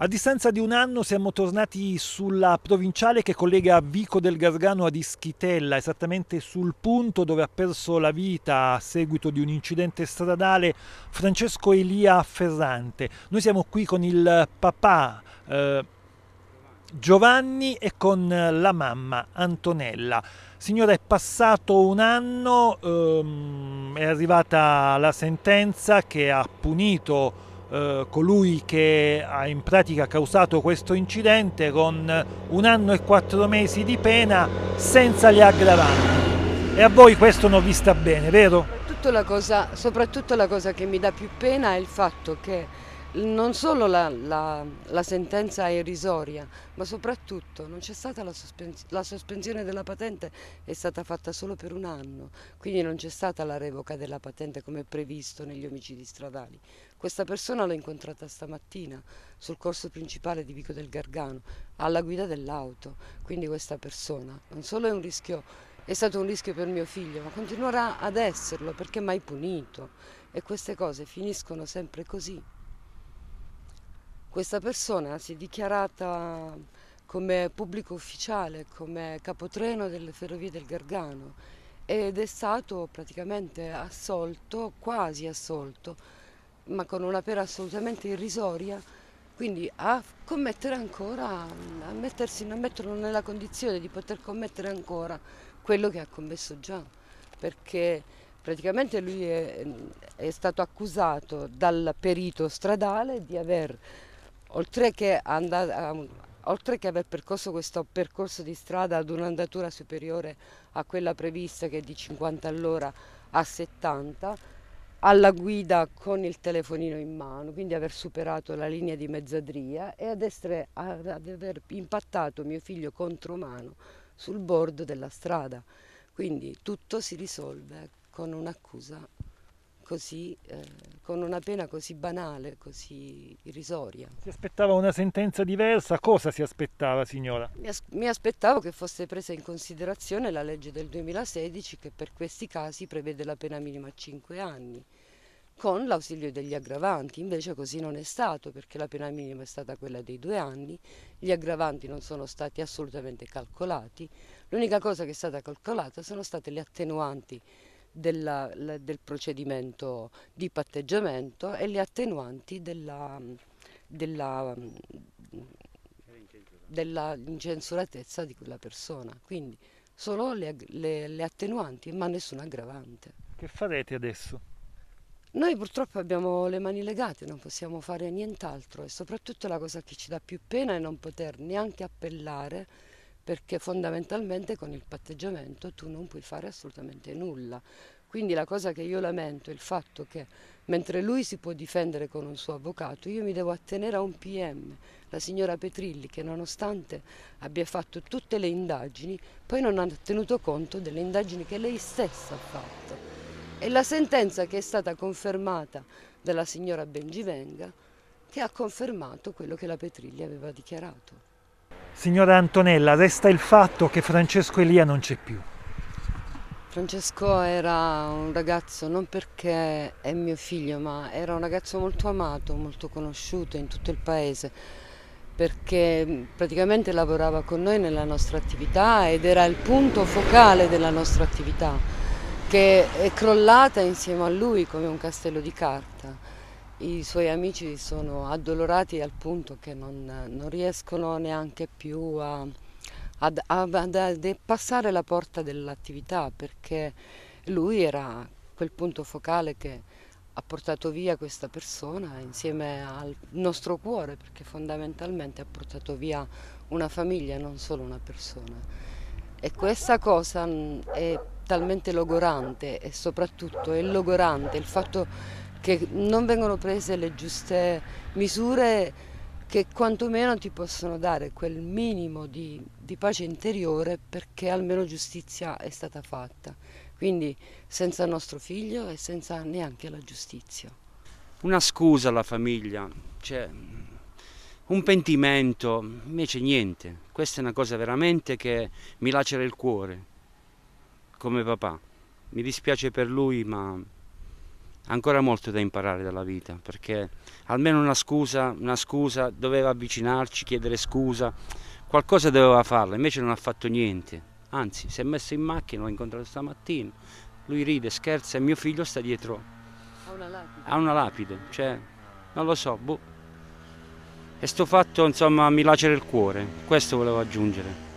A distanza di un anno siamo tornati sulla provinciale che collega Vico del Gargano ad Ischitella, esattamente sul punto dove ha perso la vita a seguito di un incidente stradale Francesco Elia Ferrante. Noi siamo qui con il papà eh, Giovanni e con la mamma Antonella. Signora, è passato un anno, ehm, è arrivata la sentenza che ha punito eh, colui che ha in pratica causato questo incidente con un anno e quattro mesi di pena senza gli aggravanti. E a voi questo non vi sta bene, vero? Soprattutto la cosa, soprattutto la cosa che mi dà più pena è il fatto che non solo la, la, la, sentenza è irrisoria, ma soprattutto non c'è stata la, sospens la, sospensione della patente, è stata fatta solo per un anno, quindi non c'è stata la revoca della patente come previsto negli omicidi stradali. Questa persona l'ho incontrata stamattina sul corso principale di Vico del Gargano, alla guida dell'auto. Quindi questa persona non solo è un rischio, è stato un rischio per mio figlio, ma continuerà ad esserlo perché mai punito. E queste cose finiscono sempre così. Questa persona si è dichiarata come pubblico ufficiale, come capotreno delle ferrovie del Gargano ed è stato praticamente assolto, quasi assolto, ma con una pera assolutamente irrisoria, quindi a commettere ancora, a, mettersi, a metterlo nella condizione di poter commettere ancora quello che ha commesso già, perché praticamente lui è, è stato accusato dal perito stradale di aver, oltre che, andato, oltre che aver percorso questo percorso di strada ad un'andatura superiore a quella prevista che è di 50 all'ora a 70, alla guida con il telefonino in mano, quindi aver superato la linea di mezzadria e ad, essere, ad aver impattato mio figlio contro mano sul bordo della strada. Quindi tutto si risolve con un'accusa così, eh, con una pena così banale, così irrisoria. Si aspettava una sentenza diversa? Cosa si aspettava signora? Mi, as- mi aspettavo che fosse presa in considerazione la legge del 2016 che per questi casi prevede la pena minima a 5 anni con l'ausilio degli aggravanti. Invece così non è stato perché la pena minima è stata quella dei due anni, gli aggravanti non sono stati assolutamente calcolati, l'unica cosa che è stata calcolata sono state le attenuanti della, la, del procedimento di patteggiamento e le attenuanti della, della, dell'incensuratezza di quella persona. Quindi solo le, le, le attenuanti ma nessun aggravante. Che farete adesso? Noi purtroppo abbiamo le mani legate, non possiamo fare nient'altro e soprattutto la cosa che ci dà più pena è non poter neanche appellare perché fondamentalmente con il patteggiamento tu non puoi fare assolutamente nulla. Quindi la cosa che io lamento è il fatto che mentre lui si può difendere con un suo avvocato, io mi devo attenere a un PM, la signora Petrilli, che nonostante abbia fatto tutte le indagini, poi non ha tenuto conto delle indagini che lei stessa ha fatto. E la sentenza che è stata confermata dalla signora Bengivenga, che ha confermato quello che la Petrilli aveva dichiarato. Signora Antonella, resta il fatto che Francesco Elia non c'è più. Francesco era un ragazzo non perché è mio figlio, ma era un ragazzo molto amato, molto conosciuto in tutto il paese, perché mm, praticamente lavorava con noi nella nostra attività ed era il punto focale della nostra attività, che è crollata insieme a lui come un castello di carta i suoi amici sono addolorati al punto che non, non riescono neanche più a, ad, ad, ad passare la porta dell'attività perché lui era quel punto focale che ha portato via questa persona insieme al nostro cuore perché fondamentalmente ha portato via una famiglia non solo una persona. E questa cosa mm, è talmente logorante e soprattutto è logorante il fatto che non vengono prese le giuste misure che quantomeno ti possono dare quel minimo di, di pace interiore perché almeno giustizia è stata fatta. Quindi senza il nostro figlio e senza neanche la giustizia. Una scusa alla famiglia, cioè un pentimento, invece niente. Questa è una cosa veramente che mi lacera il cuore, come papà. Mi dispiace per lui, ma ancora molto da imparare dalla vita, perché almeno una scusa, una scusa doveva avvicinarci, chiedere scusa, qualcosa doveva farla, invece non ha fatto niente. Anzi, si è messo in macchina, l'ho incontrato stamattina, lui ride, scherza e mio figlio sta dietro a una lapide, a una lapide cioè, non lo so, boh. E sto fatto, insomma, mi lacera il cuore, questo volevo aggiungere.